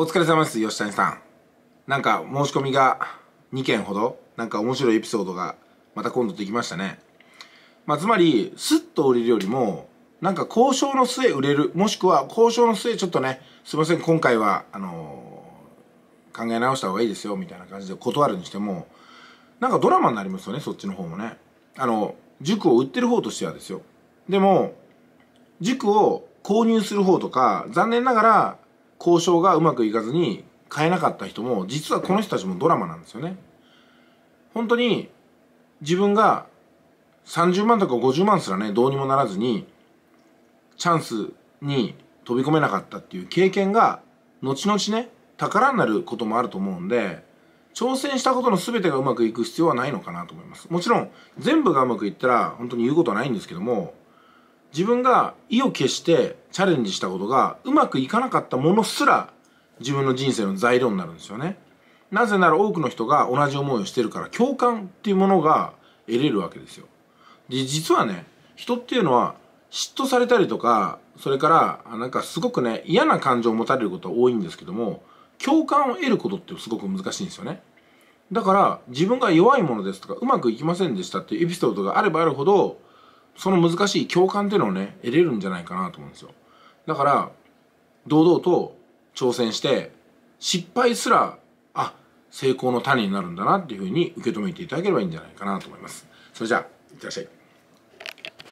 お疲れ様です、吉谷さん。なんか申し込みが2件ほど、なんか面白いエピソードがまた今度できましたね。まあ、つまり、スッと降りるよりも、なんか交渉の末売れる、もしくは交渉の末ちょっとね、すいません、今回は、あのー、考え直した方がいいですよ、みたいな感じで断るにしても、なんかドラマになりますよね、そっちの方もね。あの、塾を売ってる方としてはですよ。でも、塾を購入する方とか、残念ながら、交渉がうまくいかずに買えなかった人も実はこの人たちもドラマなんですよね。本当に自分が30万とか50万すらねどうにもならずにチャンスに飛び込めなかったっていう経験が後々ね宝になることもあると思うんで挑戦したことの全てがうまくいく必要はないのかなと思います。もちろん全部がうまくいったら本当に言うことはないんですけども自分が意を決してチャレンジしたことがうまくいかなかったものすら自分の人生の材料になるんですよね。なぜなら多くの人が同じ思いをしてるから共感っていうものが得れるわけですよ。で実はね人っていうのは嫉妬されたりとかそれからなんかすごくね嫌な感情を持たれることは多いんですけども共感を得ることってすごく難しいんですよね。だから自分が弱いものですとかうまくいきませんでしたっていうエピソードがあればあるほどその難しい共感っていうのをね得れるんじゃないかなと思うんですよだから堂々と挑戦して失敗すらあ成功の種になるんだなっていうふうに受け止めていただければいいんじゃないかなと思いますそれじゃあいってらっしゃい